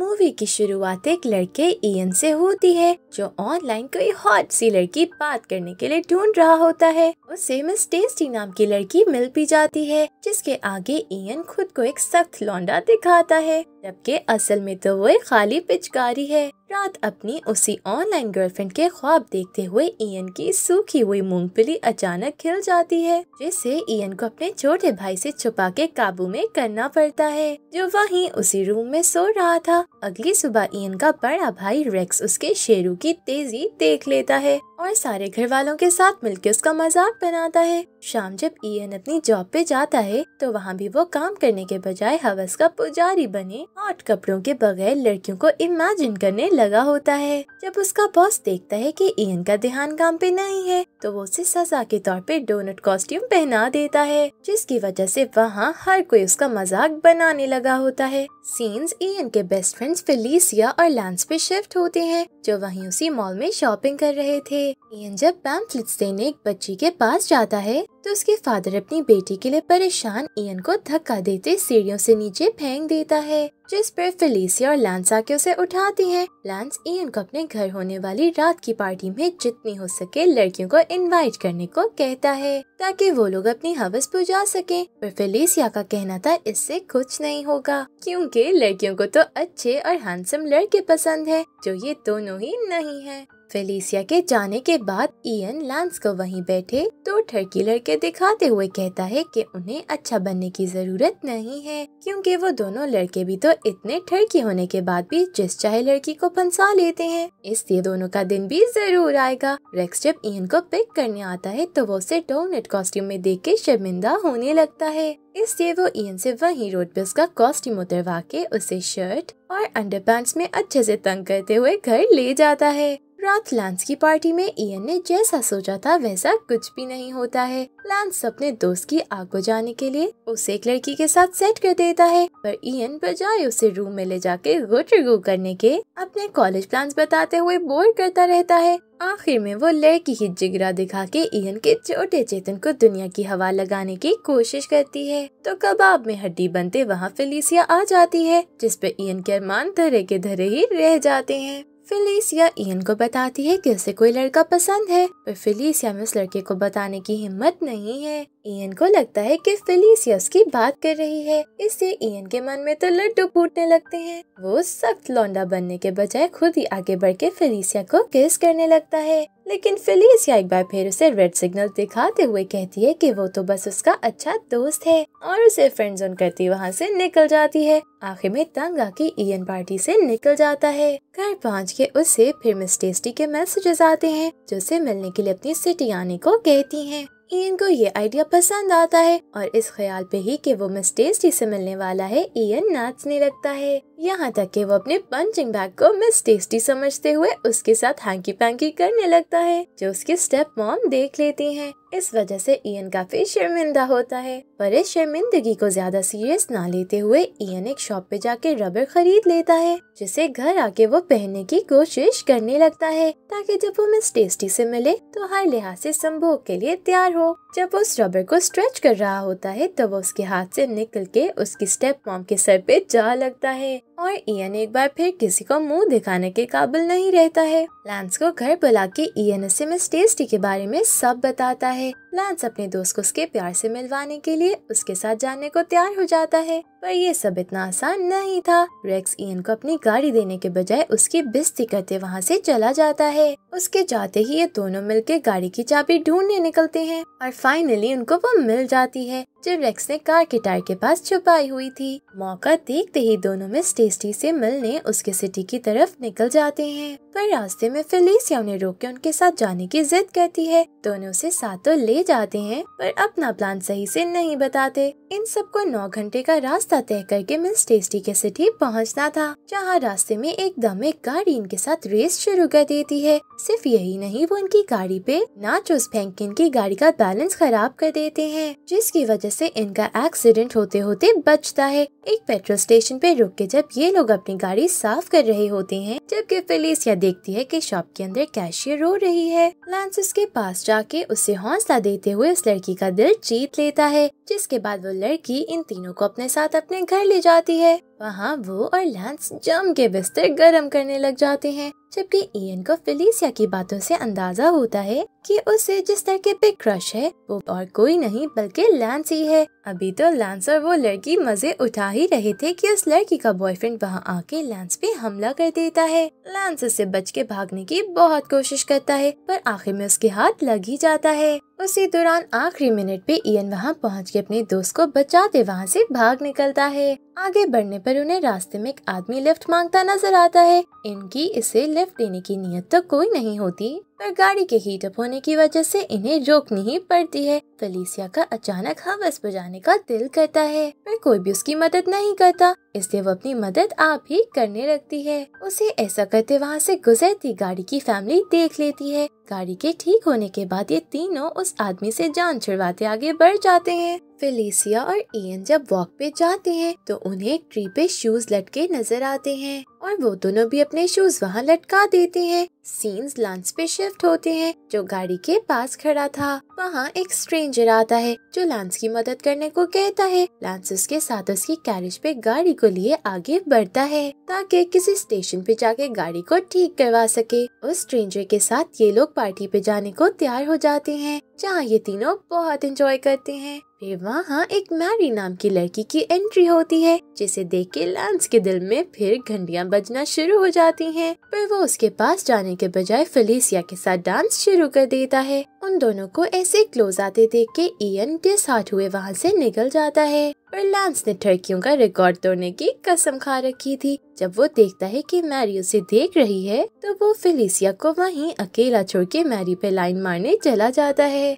Movie की शुरुआत एक लड़के इयन से होती है जो ऑनलाइन कोई हॉट सी लड़की बात करने के लिए ढूंढ रहा होता है उसे मिस टेस्टी नाम की लड़की मिल भी जाती है जिसके आगे इयन खुद को एक सख्त लौंडा दिखाता है जबकि असल में तो वो खाली पिचकारी है रात अपनी उसी ऑनलाइन गर्लफ्रेंड के ख्वाब देखते हुए इयन की सूखी हुई मूंगफली अचानक खिल जाती है जिसे इयन को अपने छोटे भाई से छुपा के काबू में करना पड़ता है जो वहीं उसी रूम में सो रहा था अगली सुबह इयन का बड़ा भाई रेक्स उसके शेरू की तेजी देख लेता है और सारे घर वालों के साथ मिलकर उसका मजाक बनाता है शाम जब इयन अपनी जॉब पे जाता है तो वहाँ भी वो काम करने के बजाय हवस का पुजारी बने हॉट कपड़ों के बगैर लड़कियों को इमेजिन करने लगा होता है जब उसका बॉस देखता है कि इयन का ध्यान काम पे नहीं है तो वो उसे सजा के तौर पे डोनट कॉस्ट्यूम पहना देता है जिसकी वजह से वहाँ हर कोई उसका मजाक बनाने लगा होता है सीन्स इयन के बेस्ट फ्रेंड्स फिलीसिया और लैंस पे शिफ्ट होते हैं जो वहीं उसी मॉल में शॉपिंग कर रहे थे इयन जब पैम्फलेट्स देने एक बच्ची के पास जाता है तो उसके फादर अपनी बेटी के लिए परेशान इयन को धक्का देते सीढ़ियों से नीचे फेंक देता है जिस पर फिलीसिया और लांस आके उसे उठाती है लांस इयन को अपने घर होने वाली रात की पार्टी में जितनी हो सके लड़कियों को इनवाइट करने को कहता है ताकि वो लोग अपनी हवस बुझा सके पर फिलीसिया का कहना था इससे कुछ नहीं होगा क्योंकि लड़कियों को तो अच्छे और हैंडसम लड़के पसंद है जो ये दोनों ही नहीं है फेलिसिया के जाने के बाद इयन लांस को वहीं बैठे तो ठरकी लड़के दिखाते हुए कहता है कि उन्हें अच्छा बनने की जरूरत नहीं है क्योंकि वो दोनों लड़के भी तो इतने ठरकी होने के बाद भी जिस चाहे लड़की को फंसा लेते हैं इसलिए दोनों का दिन भी जरूर आएगा रेक्स जब इयन को पिक करने आता है तो वो उसे डोनेट कॉस्ट्यूम में देख के शर्मिंदा होने लगता है इसलिए वो इयन से वही रोड पे उसका कॉस्ट्यूम उतरवा के उसे शर्ट और अंडरपैंट्स में अच्छे से तंग करते हुए घर ले जाता है रात लांस की पार्टी में इयन ने जैसा सोचा था वैसा कुछ भी नहीं होता है लांस अपने दोस्त की आग बुझाने के लिए उसे एक लड़की के साथ सेट कर देता है पर इयन बजाय उसे रूम में ले जाके गुटरगु करने के अपने कॉलेज प्लान बताते हुए बोर करता रहता है आखिर में वो लड़की ही जिगरा दिखा के इयन के छोटे चेतन को दुनिया की हवा लगाने की कोशिश करती है तो कबाब में हड्डी बनते वहाँ फिलीसिया आ जाती है जिसपे इयन के अरमान धरे के धरे ही रह जाते हैं फिलीसिया इन को बताती है कि उसे कोई लड़का पसंद है पर फिलीसिया में उस लड़के को बताने की हिम्मत नहीं है इन को लगता है कि फिलिसिया उसकी बात कर रही है इससे इन के मन में तो लड्डू फूटने लगते हैं वो सख्त लौंडा बनने के बजाय खुद ही आगे बढ़ के फिलिसिया को किस करने लगता है लेकिन फिलीसिया एक बार फिर उसे रेड सिग्नल दिखाते हुए कहती है कि वो तो बस उसका अच्छा दोस्त है और उसे फ्रेंड जोन करती वहाँ से निकल जाती है आखिर में तंग आके ईएन पार्टी से निकल जाता है घर पहुँच के उसे फिर मिस टेस्टी के मैसेजेस आते हैं जो उसे मिलने के लिए अपनी सिटी आने को कहती है ईयन को ये आइडिया पसंद आता है और इस ख्याल पे ही कि वो मिस टेस्टी से मिलने वाला है ईयन नाचने लगता है यहाँ तक कि वो अपने पंचिंग बैग को मिस टेस्टी समझते हुए उसके साथ हैंकी पैंकी करने लगता है जो उसके स्टेप मॉम देख लेती हैं। इस वजह से इयन काफी शर्मिंदा होता है पर इस शर्मिंदगी को ज्यादा सीरियस ना लेते हुए इयन एक शॉप पे जाके रबर खरीद लेता है जिसे घर आके वो पहनने की कोशिश करने लगता है ताकि जब वो मिस टेस्टी से मिले तो हर लिहाज से संभोग के लिए तैयार हो जब उस रबर को स्ट्रेच कर रहा होता है तो वो उसके हाथ से निकल के उसकी स्टेप मॉम के सर पे जा लगता है और इयन एक बार फिर किसी को मुंह दिखाने के काबिल नहीं रहता है लैंस को घर बुला के इयन से मिस टेस्टी के बारे में सब बताता है लांस अपने दोस्त को उसके प्यार से मिलवाने के लिए उसके साथ जाने को तैयार हो जाता है पर ये सब इतना आसान नहीं था रेक्स इन को अपनी गाड़ी देने के बजाय उसकी बिस्ती करते वहाँ से चला जाता है उसके जाते ही ये दोनों मिलके गाड़ी की चाबी ढूंढने निकलते हैं और फाइनली उनको वो मिल जाती है जो रेक्स ने कार के टायर के पास छुपाई हुई थी मौका देखते ही दोनों में स्टेस्टी से मिलने उसके सिटी की तरफ निकल जाते हैं पर रास्ते में फिलिसिया उन्हें रोक के उनके साथ जाने की जिद करती है दोनों उसे साथों तो ले जाते हैं पर अपना प्लान सही से नहीं बताते इन सबको नौ घंटे का रास्ता तय करके मिस टेस्टी के सिटी पहुंचना था जहां रास्ते में एक दम एक गाड़ी इनके साथ रेस शुरू कर देती है सिर्फ यही नहीं वो इनकी गाड़ी पे नाचोस फेंक के इनकी गाड़ी का बैलेंस खराब कर देते हैं जिसकी वजह से इनका एक्सीडेंट होते होते बचता है एक पेट्रोल स्टेशन पे रुक के जब ये लोग अपनी गाड़ी साफ कर रहे होते हैं जबकि फेलिसिया देखती है कि शॉप के अंदर कैशियर रो रही है लैंस उसके पास जाके उसे हौसला दे देते हुए उस लड़की का दिल जीत लेता है जिसके बाद वो लड़की इन तीनों को अपने साथ अपने घर ले जाती है वहाँ वो और लैंस जम के बिस्तर गर्म करने लग जाते हैं जबकि इयन को फिलिसिया की बातों से अंदाजा होता है कि उसे जिस तरह के पे क्रश है वो और कोई नहीं बल्कि लैंस ही है अभी तो लैंस और वो लड़की मजे उठा ही रहे थे कि उस लड़की का बॉयफ्रेंड वहाँ आके लैंस पे हमला कर देता है लैंस उससे बच के भागने की बहुत कोशिश करता है पर आखिर में उसके हाथ लग ही जाता है उसी दौरान आखिरी मिनट पे इयन वहाँ पहुँच के अपने दोस्त को बचाते वहाँ से भाग निकलता है आगे बढ़ने पर उन्हें रास्ते में एक आदमी लिफ्ट मांगता नजर आता है इनकी इसे लिफ्ट देने की नीयत तो कोई नहीं होती पर गाड़ी के हीट अप होने की वजह से इन्हें रोकनी ही पड़ती है फलीसिया का अचानक हवस बजाने का दिल करता है पर कोई भी उसकी मदद नहीं करता इसलिए वो अपनी मदद आप ही करने लगती है उसे ऐसा करते वहाँ से गुजरती गाड़ी की फैमिली देख लेती है गाड़ी के ठीक होने के बाद ये तीनों उस आदमी से जान छिड़वाते आगे बढ़ जाते हैं फेलिसिया और एन जब वॉक पे जाते हैं तो उन्हें ट्री पे शूज लटके नजर आते हैं और वो दोनों भी अपने शूज वहाँ लटका देते हैं सीन्स लंच पे शिफ्ट होते हैं जो गाड़ी के पास खड़ा था वहाँ एक स्ट्रेंजर आता है जो लांस की मदद करने को कहता है लांस उसके साथ उसकी कैरिज पे गाड़ी को लिए आगे बढ़ता है ताकि किसी स्टेशन पे जाके गाड़ी को ठीक करवा सके उस स्ट्रेंजर के साथ ये लोग पार्टी पे जाने को तैयार हो जाते हैं जहाँ ये तीनों बहुत इंजॉय करते हैं फिर वहाँ एक मैरी नाम की लड़की की एंट्री होती है जिसे देख के लांस के दिल में फिर घंटिया बजना शुरू हो जाती हैं, पर वो उसके पास जाने के बजाय फेलिसिया के साथ डांस शुरू कर देता है उन दोनों को ऐसे क्लोज आते देख के इयन साथ हुए वहाँ से निकल जाता है पर लांस ने ठरकियों का रिकॉर्ड तोड़ने की कसम खा रखी थी जब वो देखता है की मैरी उसे देख रही है तो वो फेलिसिया को वही अकेला छोड़ के मैरी पे लाइन मारने चला जाता है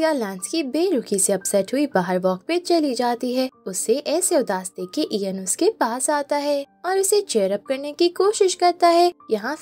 या लैंस की बेरुखी से अपसेट हुई बाहर वॉक पे चली जाती है उसे ऐसे उदास देख के इयन उसके पास आता है और उसे चेयर अप करने की कोशिश करता है यहाँ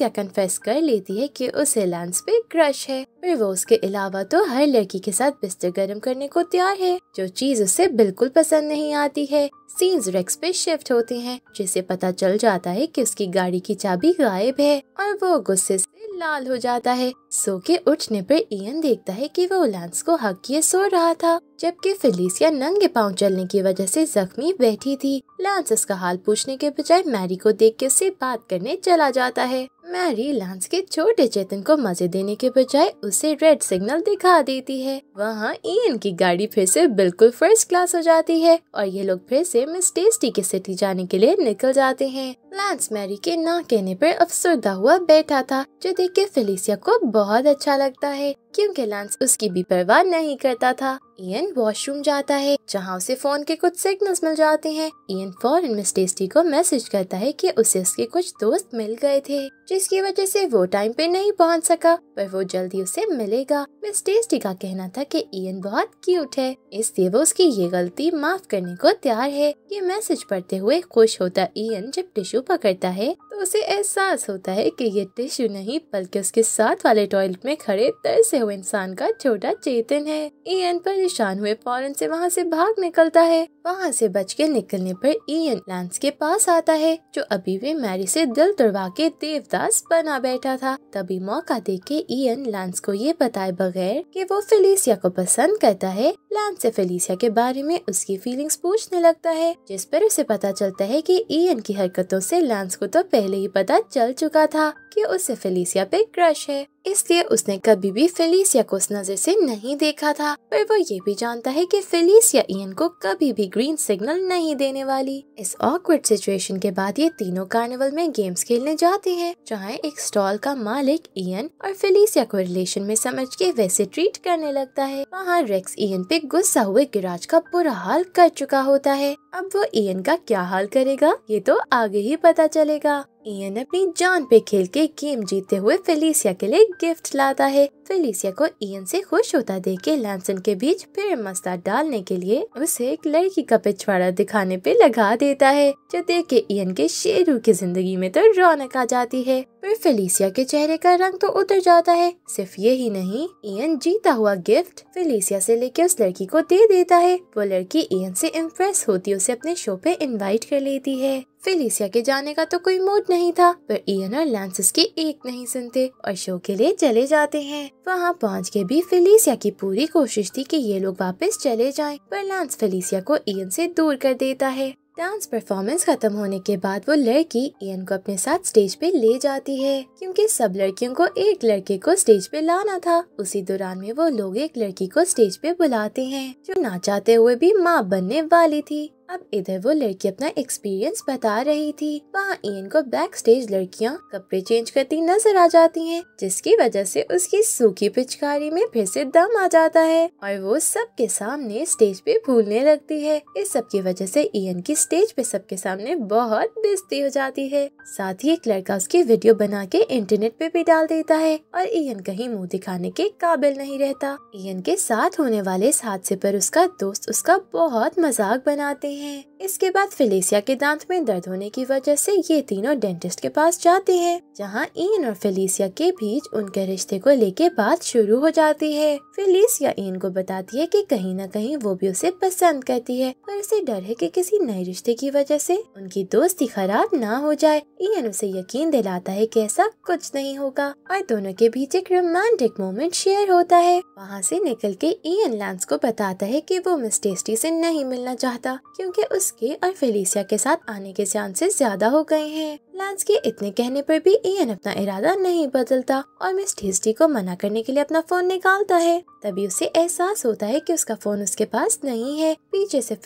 या कन्फेस कर लेती है कि उसे लांस पे क्रश है फिर वो उसके अलावा तो हर लड़की के साथ बिस्तर गर्म करने को तैयार है जो चीज उसे बिल्कुल पसंद नहीं आती है सीन्स रेक्स पे शिफ्ट होते हैं जिसे पता चल जाता है कि उसकी गाड़ी की चाबी गायब है और वो गुस्से से लाल हो जाता है सो के उठने पर इयन देखता है कि वो लैंस को हक किए सो रहा था जबकि फिलिसिया नंगे पांव चलने की वजह से जख्मी बैठी थी लैंस उसका हाल पूछने के बजाय मैरी को देख के उससे बात करने चला जाता है मैरी लांस के छोटे चेतन को मजे देने के बजाय उसे रेड सिग्नल दिखा देती है वहाँ इन की गाड़ी फिर से बिल्कुल फर्स्ट क्लास हो जाती है और ये लोग फिर से मिस टेस्टी के सिटी जाने के लिए निकल जाते हैं लांस मैरी के ना कहने पर अफसरदा हुआ बैठा था जो देख के फेलिसिया को बहुत अच्छा लगता है क्योंकि लांस उसकी भी परवाह नहीं करता था इयन वॉशरूम जाता है जहाँ उसे फोन के कुछ सिग्नल्स मिल जाते हैं इयन फॉरन मिस टेस्टी को मैसेज करता है कि उसे उसके कुछ दोस्त मिल गए थे जिसकी वजह से वो टाइम पे नहीं पहुँच सका पर वो जल्दी उसे मिलेगा मिस टेस्टी का कहना था कि इयन बहुत क्यूट है इसलिए वो उसकी ये गलती माफ करने को तैयार है ये मैसेज पढ़ते हुए खुश होता इयन जब टिश्यू पकड़ता है तो उसे एहसास होता है कि ये टिश्यू नहीं बल्कि उसके साथ वाले टॉयलेट में खड़े तरसे हुए इंसान का छोटा चेतन है ईयन परेशान हुए फौरन से वहाँ से भाग निकलता है वहाँ से बच के निकलने पर ईयन लैंस के पास आता है जो अभी भी मैरी से दिल तुड़वा के देवदास बना बैठा था तभी मौका दे के ईयन लैंस को ये बताए बगैर कि वो फेलिसिया को पसंद करता है लैंस से फेलिसिया के बारे में उसकी फीलिंग्स पूछने लगता है जिस पर उसे पता चलता है कि ईयन की हरकतों से से लांस को तो पहले ही पता चल चुका था कि उसे फेलिसिया पे क्रश है इसलिए उसने कभी भी फेलिसिया को उस नजर से नहीं देखा था पर वो ये भी जानता है कि फेलिसिया इयन को कभी भी ग्रीन सिग्नल नहीं देने वाली इस ऑकवर्ड सिचुएशन के बाद ये तीनों कार्निवल में गेम्स खेलने जाते हैं जहाँ एक स्टॉल का मालिक इयन और फेलिसिया को रिलेशन में समझ के वैसे ट्रीट करने लगता है वहाँ रेक्स इयन पे गुस्सा हुए गिराज का बुरा हाल कर चुका होता है अब वो इयन का क्या हाल करेगा ये तो आगे ही पता चलेगा इयन अपनी जान पे खेल के गेम जीते हुए फेलिसिया के लिए गिफ्ट लाता है फेलिसिया को इन से खुश होता देख के लैमसन के बीच फिर मस्ता डालने के लिए उसे एक लड़की का पिछवाड़ा दिखाने पे लगा देता है जो देख के इन के शेरू की जिंदगी में तो रौनक आ जाती है फिर फेलिसिया के चेहरे का रंग तो उतर जाता है सिर्फ ये ही नहीं इन जीता हुआ गिफ्ट फेलिसिया से लेके उस लड़की को दे देता है वो लड़की इन से इम्प्रेस होती उसे अपने शो पे इन्वाइट कर लेती है फेलिसिया के जाने का तो कोई मूड नहीं था पर इन और लैंसिस की एक नहीं सुनते और शो के लिए चले जाते हैं वहाँ पहुँच के भी फिलीसिया की पूरी कोशिश थी कि ये लोग वापस चले जाएं, पर लांस फेलिसिया को इयन से दूर कर देता है डांस परफॉर्मेंस खत्म होने के बाद वो लड़की इन को अपने साथ स्टेज पे ले जाती है क्योंकि सब लड़कियों को एक लड़के को स्टेज पे लाना था उसी दौरान में वो लोग एक लड़की को स्टेज पे बुलाते हैं जो नाचाते हुए भी माँ बनने वाली थी अब इधर वो लड़की अपना एक्सपीरियंस बता रही थी वहाँ इन को बैक स्टेज लड़कियाँ कपड़े चेंज करती नजर आ जाती हैं, जिसकी वजह से उसकी सूखी पिचकारी में फिर से दम आ जाता है और वो सबके सामने स्टेज पे भूलने लगती है इस सब की वजह से इन की स्टेज पे सबके सामने बहुत बेजती हो जाती है साथ ही एक लड़का उसकी वीडियो बना के इंटरनेट पे भी डाल देता है और इन कहीं मुँह दिखाने के काबिल नहीं रहता इन के साथ होने वाले इस हादसे पर उसका दोस्त उसका बहुत मजाक बनाते हैं इसके बाद फेलिसिया के दांत में दर्द होने की वजह से ये तीनों डेंटिस्ट के पास जाते हैं जहाँ इन और फेलिसिया के बीच उनके रिश्ते को लेके बात शुरू हो जाती है फेलिसिया इन को बताती है कि कहीं ना कहीं वो भी उसे पसंद करती है पर उसे डर है कि किसी नए रिश्ते की वजह से उनकी दोस्ती खराब ना हो जाए इन उसे यकीन दिलाता है कि ऐसा कुछ नहीं होगा और दोनों के बीच एक रोमांटिक मोमेंट शेयर होता है वहाँ से निकल के इन लैंस को बताता है की वो मिस टेस्टी से नहीं मिलना चाहता क्योंकि उसके और फेलिसिया के साथ आने के चांसेस ज्यादा हो गए हैं लांस के इतने कहने पर भी इयन अपना इरादा नहीं बदलता और मिस टेस्टी को मना करने के लिए अपना फोन निकालता है तभी उसे एहसास होता है कि उसका फोन उसके पास नहीं है पीछे से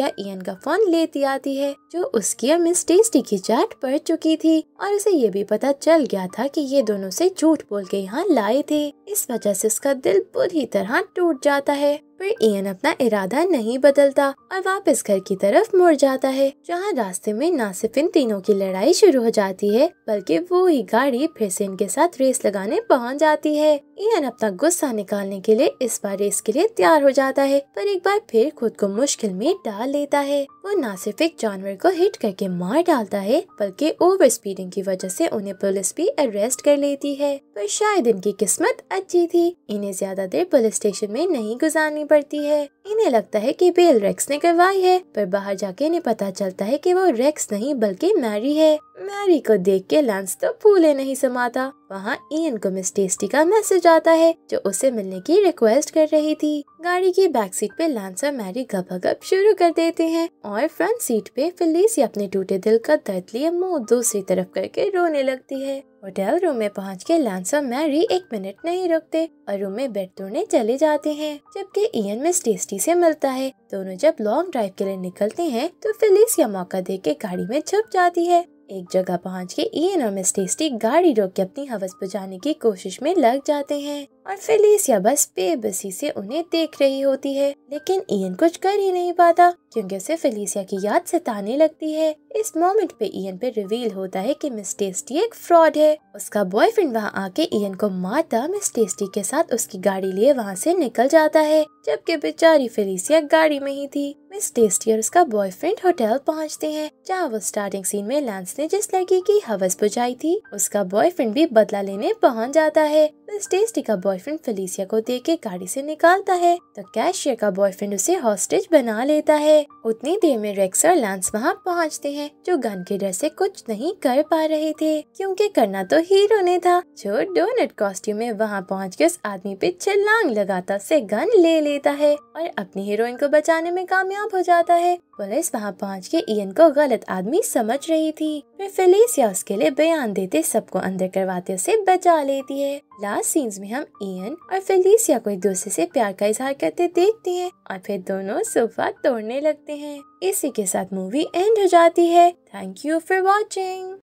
या इयन का फोन लेती आती है जो उसकी और मिस टेस्टी की चैट पढ़ चुकी थी और उसे ये भी पता चल गया था कि ये दोनों से झूठ बोल के यहाँ लाए थे इस वजह से उसका दिल बुरी तरह टूट जाता है पर एन अपना इरादा नहीं बदलता और वापस घर की तरफ मुड़ जाता है जहाँ रास्ते में न सिर्फ इन तीनों की लड़ाई शुरू हो जाती है बल्कि वो ही गाड़ी फिर से इनके साथ रेस लगाने पहुँच जाती है एन अपना गुस्सा निकालने के लिए इस बार रेस के लिए तैयार हो जाता है पर एक बार फिर खुद को मुश्किल में डाल लेता है वो न सिर्फ एक जानवर को हिट करके मार डालता है बल्कि ओवर स्पीडिंग की वजह से उन्हें पुलिस भी अरेस्ट कर लेती है पर शायद इनकी किस्मत अच्छी थी इन्हें ज्यादा देर पुलिस स्टेशन में नहीं गुजारनी पड़ी पड़ती है इन्हें लगता है कि बेल रेक्स ने करवाई है पर बाहर जाके इन्हें पता चलता है कि वो रेक्स नहीं बल्कि मैरी है मैरी को देख के लैंस तो फूले नहीं समाता वहाँ इन को मिस टेस्टी का मैसेज आता है जो उसे मिलने की रिक्वेस्ट कर रही थी गाड़ी की बैक सीट पे लैंस और मैरी गप शुरू कर देते हैं और फ्रंट सीट पे फिलीसी अपने टूटे दिल का दर्द लिए मुंह दूसरी तरफ करके रोने लगती है होटल रूम में पहुंच के लांस और मैरी एक मिनट नहीं रुकते और रूम में बेड तोड़ने चले जाते हैं जबकि इयन मिस टेस्टी बेटी से मिलता है दोनों तो जब लॉन्ग ड्राइव के लिए निकलते हैं तो फिलिसिया मौका दे के गाड़ी में छुप जाती है एक जगह पहुंच के इन और मिस टेस्टी गाड़ी रोक के अपनी हवस बुझाने की कोशिश में लग जाते हैं और फिलिसिया बस बेबसी से उन्हें देख रही होती है लेकिन इन कुछ कर ही नहीं पाता क्योंकि उसे फिलिसिया की याद सताने लगती है इस मोमेंट पे ईयन पे रिवील होता है कि मिस टेस्टी एक फ्रॉड है उसका बॉयफ्रेंड वहाँ आके ईयन को मारता मिस टेस्टी के साथ उसकी गाड़ी लिए वहाँ से निकल जाता है जबकि बेचारी फेलिसिया गाड़ी में ही थी मिस टेस्टी और उसका बॉयफ्रेंड होटल पहुँचते हैं जहाँ वो स्टार्टिंग सीन में लैंस ने जिस लड़की की हवस बुझाई थी उसका बॉयफ्रेंड भी बदला लेने पहुँच जाता है मिस टेस्टी का बॉयफ्रेंड फेलिसिया को दे के गाड़ी से निकालता है तो कैशियर का बॉयफ्रेंड उसे हॉस्टेज बना लेता है उतनी देर में रेक्स और लांस वहाँ पहुँचते हैं जो गन के डर से कुछ नहीं कर पा रहे थे क्योंकि करना तो हीरो ने था जो डोनट कॉस्ट्यूम में वहाँ पहुँच के उस आदमी पे छलांग लगाता से गन ले लेता है और अपनी हीरोइन को बचाने में कामयाब हो जाता है पुलिस वहाँ पहुँच के इयन को गलत आदमी समझ रही थी फिर फिलिसिया उसके लिए बयान देते सबको अंदर करवाते उसे बचा लेती है लास्ट सीन्स में हम इयन और फिलिसिया को एक दूसरे से प्यार का इजहार करते देखते हैं और फिर दोनों सोफा तोड़ने लगते हैं इसी के साथ मूवी एंड हो जाती है थैंक यू फॉर वॉचिंग